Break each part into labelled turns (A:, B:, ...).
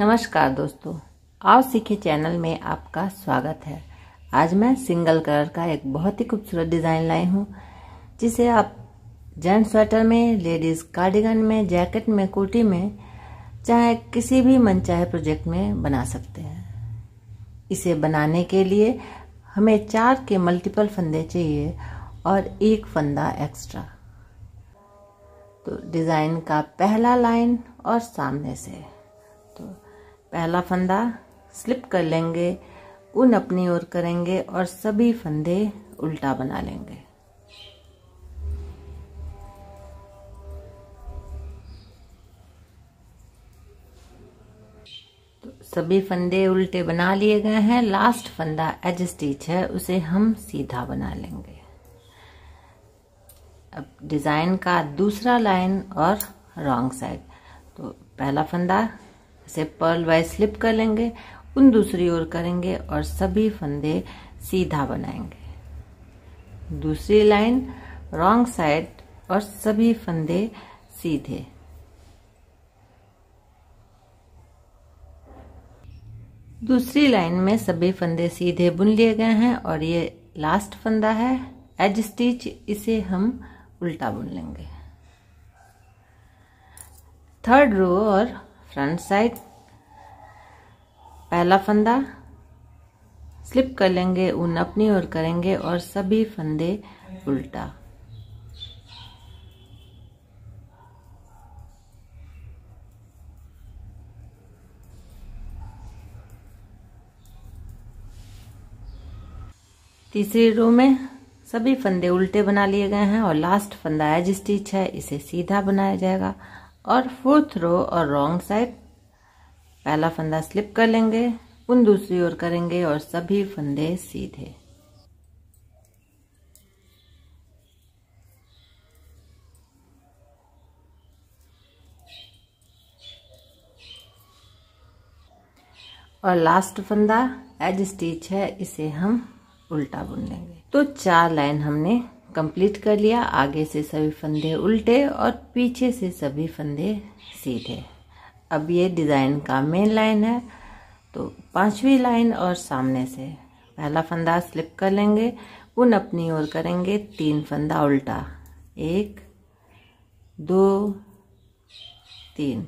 A: नमस्कार दोस्तों आओ सीखे चैनल में आपका स्वागत है आज मैं सिंगल कलर का एक बहुत ही खूबसूरत डिज़ाइन लाई हूँ जिसे आप जेंट्स स्वेटर में लेडीज़ कार्डिगन में जैकेट में कोटी में चाहे किसी भी मनचाहे प्रोजेक्ट में बना सकते हैं इसे बनाने के लिए हमें चार के मल्टीपल फंदे चाहिए और एक फंदा एक्स्ट्रा तो डिज़ाइन का पहला लाइन और सामने से पहला फंदा स्लिप कर लेंगे उन अपनी ओर करेंगे और सभी फंदे उल्टा बना लेंगे तो सभी फंदे उल्टे बना लिए गए हैं लास्ट फंदा एज स्टिच है उसे हम सीधा बना लेंगे अब डिज़ाइन का दूसरा लाइन और रॉन्ग साइड तो पहला फंदा इसे पर्ल वाइज स्लिप कर लेंगे उन दूसरी ओर करेंगे और सभी फंदे सीधा बनाएंगे दूसरी लाइन रॉन्ग साइड और सभी फंदे सीधे दूसरी लाइन में सभी फंदे सीधे बुन लिए गए हैं और ये लास्ट फंदा है एज स्टिच इसे हम उल्टा बुन लेंगे थर्ड रो और फ्रंट साइड पहला फंदा स्लिप कर लेंगे ऊन अपनी ओर करेंगे और सभी फंदे उल्टा तीसरी रो में सभी फंदे उल्टे बना लिए गए हैं और लास्ट फंदा एज स्टिच है इसे सीधा बनाया जाएगा और फोर्थ रो और रॉन्ग साइड पहला फंदा स्लिप कर लेंगे उन दूसरी ओर करेंगे और सभी फंदे सीधे और लास्ट फंदा एज स्टिच है इसे हम उल्टा बुन लेंगे तो चार लाइन हमने कंप्लीट कर लिया आगे से सभी फंदे उल्टे और पीछे से सभी फंदे सीधे अब ये डिज़ाइन का मेन लाइन है तो पांचवी लाइन और सामने से पहला फंदा स्लिप कर लेंगे उन अपनी ओर करेंगे तीन फंदा उल्टा एक दो तीन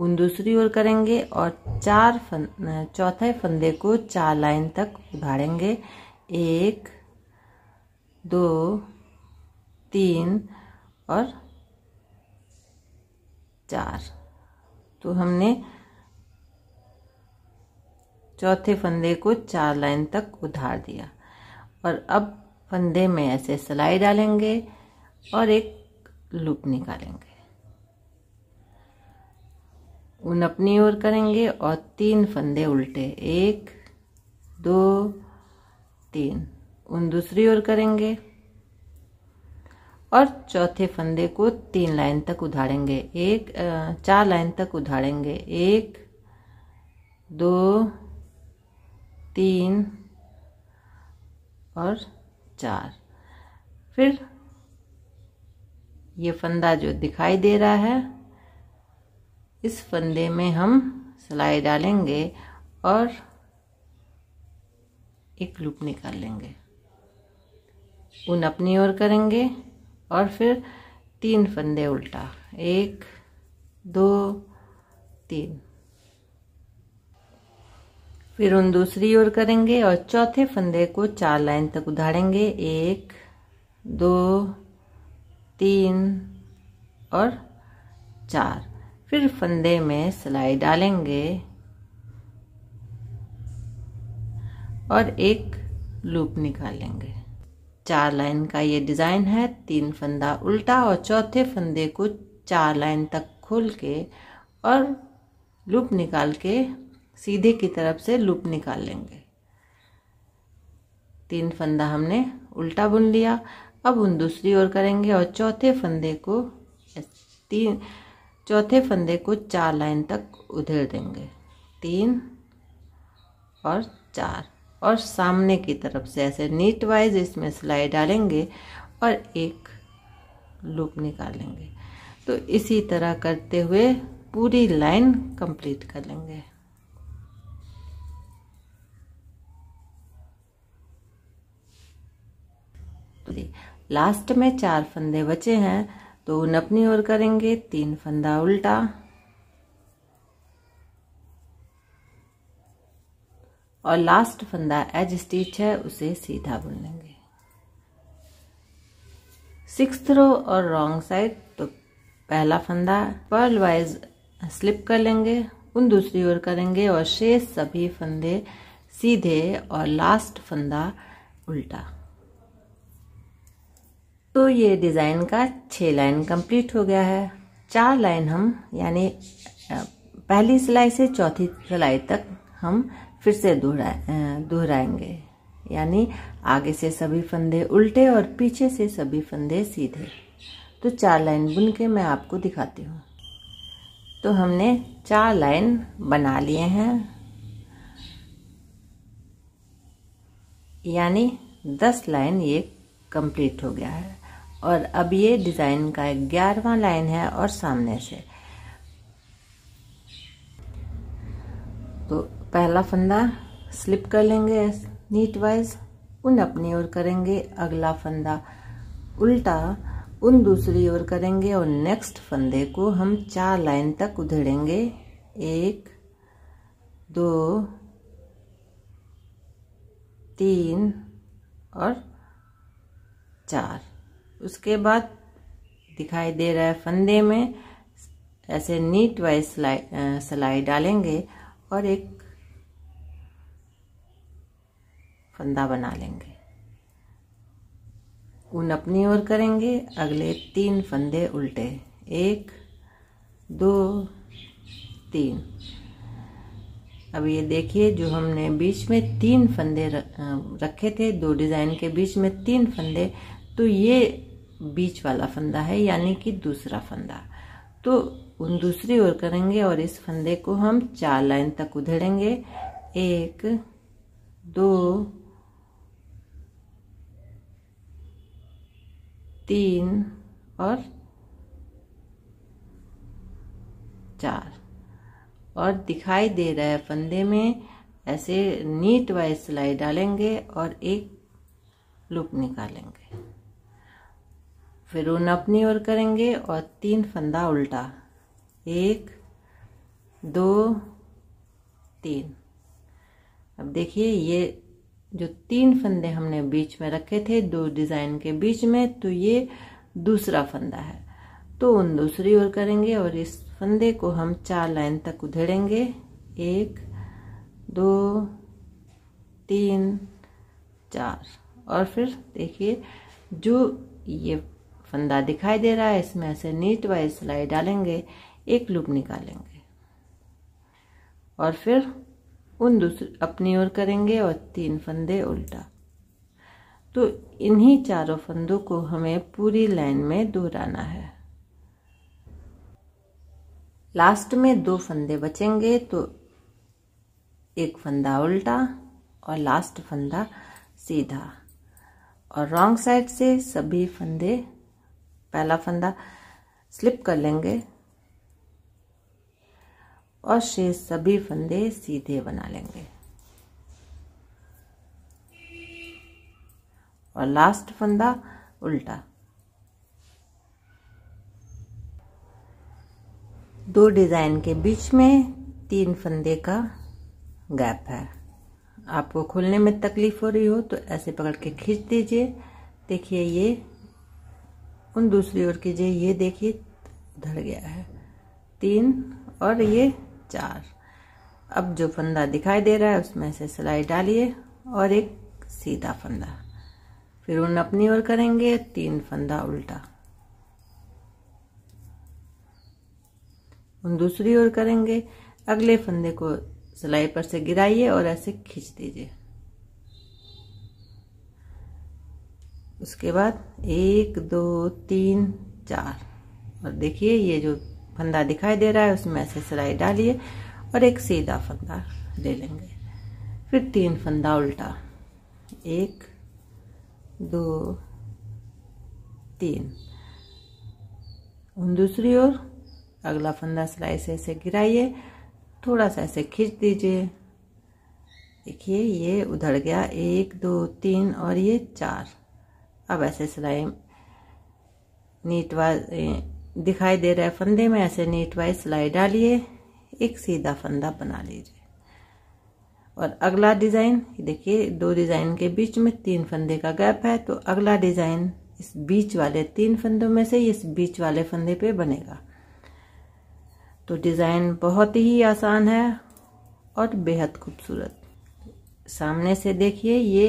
A: उन दूसरी ओर करेंगे और चार फंद चौथे फंदे को चार लाइन तक उधारेंगे एक दो तीन और चार तो हमने चौथे फंदे को चार लाइन तक उधार दिया और अब फंदे में ऐसे सिलाई डालेंगे और एक लूप निकालेंगे उन अपनी ओर करेंगे और तीन फंदे उल्टे एक दो तीन उन दूसरी ओर करेंगे और चौथे फंदे को तीन लाइन तक उधारेंगे एक चार लाइन तक उधारेंगे एक दो तीन और चार फिर ये फंदा जो दिखाई दे रहा है इस फंदे में हम सिलाई डालेंगे और एक लूप निकाल लेंगे उन अपनी ओर करेंगे और फिर तीन फंदे उल्टा एक दो तीन फिर उन दूसरी ओर करेंगे और चौथे फंदे को चार लाइन तक उधारेंगे एक दो तीन और चार फिर फंदे में सिलाई डालेंगे और एक लूप निकालेंगे चार लाइन का ये डिज़ाइन है तीन फंदा उल्टा और चौथे फंदे को चार लाइन तक खोल के और लूप निकाल के सीधे की तरफ से लूप निकाल लेंगे तीन फंदा हमने उल्टा बुन लिया अब उन दूसरी ओर करेंगे और चौथे फंदे को तीन चौथे फंदे को चार लाइन तक उधेड़ देंगे तीन और चार और सामने की तरफ से ऐसे नीट वाइज इसमें सिलाई डालेंगे और एक लूप निकालेंगे तो इसी तरह करते हुए पूरी लाइन कंप्लीट कर लेंगे लास्ट में चार फंदे बचे हैं तो उन अपनी ओर करेंगे तीन फंदा उल्टा और लास्ट फंदा एज स्टिच है उसे सीधा बुन लेंगे सिक्स थ्रो और रॉन्ग साइड तो पहला फंदा पर्ल वाइज स्लिप कर लेंगे उन दूसरी ओर करेंगे और शेष सभी फंदे सीधे और लास्ट फंदा उल्टा तो ये डिज़ाइन का छह लाइन कंप्लीट हो गया है चार लाइन हम यानी पहली सिलाई से चौथी सिलाई तक हम फिर से दोहरा दोहराएंगे यानी आगे से सभी फंदे उल्टे और पीछे से सभी फंदे सीधे तो चार लाइन बुन के मैं आपको दिखाती हूँ तो हमने चार लाइन बना लिए हैं यानी दस लाइन ये कंप्लीट हो गया है और अब ये डिज़ाइन का ग्यारहवा लाइन है और सामने से तो पहला फंदा स्लिप कर लेंगे नीट वाइज उन अपनी ओर करेंगे अगला फंदा उल्टा उन दूसरी ओर करेंगे और नेक्स्ट फंदे को हम चार लाइन तक उधेड़ेंगे एक दो तीन और चार उसके बाद दिखाई दे रहा है फंदे में ऐसे नीट वाइज सिलाई डालेंगे और एक फंदा बना लेंगे ऊन अपनी ओर करेंगे अगले तीन फंदे उल्टे एक दो तीन अब ये देखिए जो हमने बीच में तीन फंदे रखे थे दो डिज़ाइन के बीच में तीन फंदे तो ये बीच वाला फंदा है यानी कि दूसरा फंदा तो उन दूसरी ओर करेंगे और इस फंदे को हम चार लाइन तक उधेड़ेंगे एक दो तीन और चार और दिखाई दे रहा है फंदे में ऐसे नीट वाइज सिलाई डालेंगे और एक लूप निकालेंगे फिर उन अपनी ओर करेंगे और तीन फंदा उल्टा एक दो तीन अब देखिए ये जो तीन फंदे हमने बीच में रखे थे दो डिज़ाइन के बीच में तो ये दूसरा फंदा है तो उन दूसरी ओर करेंगे और इस फंदे को हम चार लाइन तक उधेड़ेंगे एक दो तीन चार और फिर देखिए जो ये फंदा दिखाई दे रहा है इसमें ऐसे नीट वाइज सिलाई डालेंगे एक लूप निकालेंगे और फिर उन दूसरे अपनी ओर करेंगे और तीन फंदे उल्टा तो इन्हीं चारों फंदों को हमें पूरी लाइन में दोहराना है लास्ट में दो फंदे बचेंगे तो एक फंदा उल्टा और लास्ट फंदा सीधा और रॉन्ग साइड से सभी फंदे पहला फंदा स्लिप कर लेंगे और शेष सभी फंदे सीधे बना लेंगे और लास्ट फंदा उल्टा दो डिज़ाइन के बीच में तीन फंदे का गैप है आपको खोलने में तकलीफ हो रही हो तो ऐसे पकड़ के खींच दीजिए देखिए ये उन दूसरी ओर कीजिए ये देखिए धड़ गया है तीन और ये चार अब जो फंदा दिखाई दे रहा है उसमें से सिलाई डालिए और एक सीधा फंदा फिर उन अपनी ओर करेंगे तीन फंदा उल्टा उन दूसरी ओर करेंगे अगले फंदे को सिलाई पर से गिराइए और ऐसे खींच दीजिए उसके बाद एक दो तीन चार और देखिए ये जो फंदा दिखाई दे रहा है उसमें ऐसे सिलाई डालिए और एक सीधा फंदा ले लेंगे फिर तीन फंदा उल्टा एक दो तीन दूसरी ओर अगला फंदा सिलाई से ऐसे गिराइए थोड़ा सा ऐसे खींच दीजिए देखिए ये उधड़ गया एक दो तीन और ये चार अब ऐसे सिलाई नीट वाले दिखाई दे रहा है फंदे में ऐसे नीट वाइज सिलाई डालिए एक सीधा फंदा बना लीजिए और अगला डिज़ाइन देखिए दो डिज़ाइन के बीच में तीन फंदे का गैप है तो अगला डिज़ाइन इस बीच वाले तीन फंदों में से इस बीच वाले फंदे पे बनेगा तो डिज़ाइन बहुत ही आसान है और बेहद खूबसूरत सामने से देखिए ये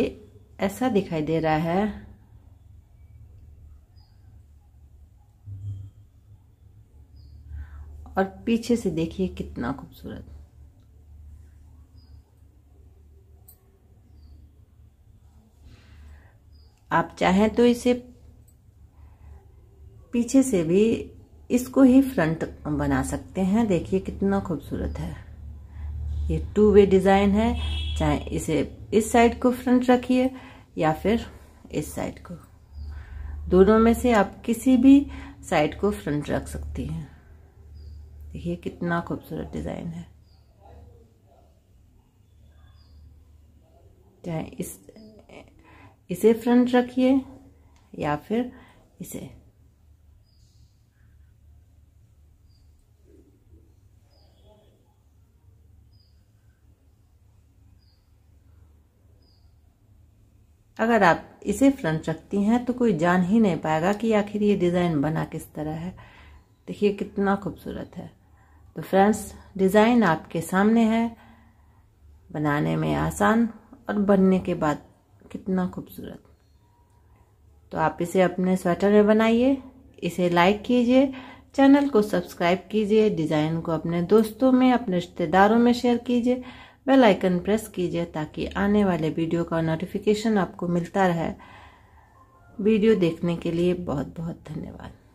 A: ऐसा दिखाई दे रहा है और पीछे से देखिए कितना खूबसूरत आप चाहें तो इसे पीछे से भी इसको ही फ्रंट बना सकते हैं देखिए कितना खूबसूरत है ये टू वे डिज़ाइन है चाहे इसे इस साइड को फ्रंट रखिए या फिर इस साइड को दोनों में से आप किसी भी साइड को फ्रंट रख सकती हैं देखिए कितना खूबसूरत डिज़ाइन है चाहे इस इसे फ्रंट रखिए या फिर इसे अगर आप इसे फ्रंट रखती हैं तो कोई जान ही नहीं पाएगा कि आखिर ये डिज़ाइन बना किस तरह है देखिए कितना खूबसूरत है तो फ्रेंड्स डिज़ाइन आपके सामने है बनाने में आसान और बनने के बाद कितना खूबसूरत तो आप इसे अपने स्वेटर में बनाइए इसे लाइक कीजिए चैनल को सब्सक्राइब कीजिए डिज़ाइन को अपने दोस्तों में अपने रिश्तेदारों में शेयर कीजिए बेल आइकन प्रेस कीजिए ताकि आने वाले वीडियो का नोटिफिकेशन आपको मिलता रहे वीडियो देखने के लिए बहुत बहुत धन्यवाद